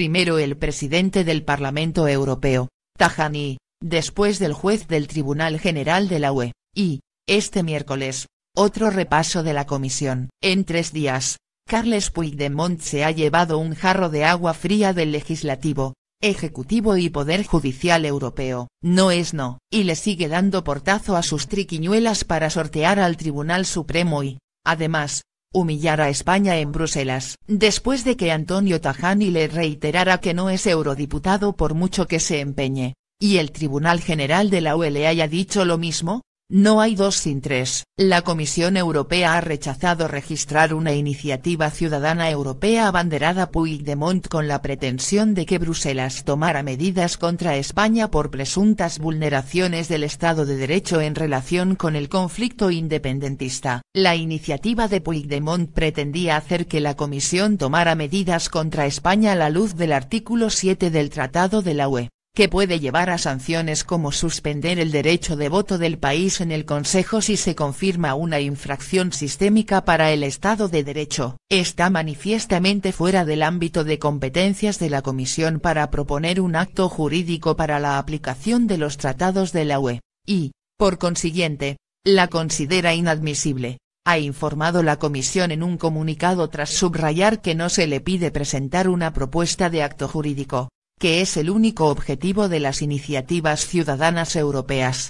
primero el presidente del Parlamento Europeo, Tajani, después del juez del Tribunal General de la UE, y, este miércoles, otro repaso de la comisión. En tres días, Carles Puigdemont se ha llevado un jarro de agua fría del Legislativo, Ejecutivo y Poder Judicial Europeo. No es no. Y le sigue dando portazo a sus triquiñuelas para sortear al Tribunal Supremo y, además, humillar a España en Bruselas. Después de que Antonio Tajani le reiterara que no es eurodiputado por mucho que se empeñe, y el Tribunal General de la le haya dicho lo mismo, no hay dos sin tres. La Comisión Europea ha rechazado registrar una iniciativa ciudadana europea abanderada Puigdemont con la pretensión de que Bruselas tomara medidas contra España por presuntas vulneraciones del Estado de Derecho en relación con el conflicto independentista. La iniciativa de Puigdemont pretendía hacer que la Comisión tomara medidas contra España a la luz del artículo 7 del Tratado de la UE que puede llevar a sanciones como suspender el derecho de voto del país en el Consejo si se confirma una infracción sistémica para el Estado de Derecho, está manifiestamente fuera del ámbito de competencias de la Comisión para proponer un acto jurídico para la aplicación de los tratados de la UE, y, por consiguiente, la considera inadmisible ha informado la comisión en un comunicado tras subrayar que no se le pide presentar una propuesta de acto jurídico, que es el único objetivo de las iniciativas ciudadanas europeas.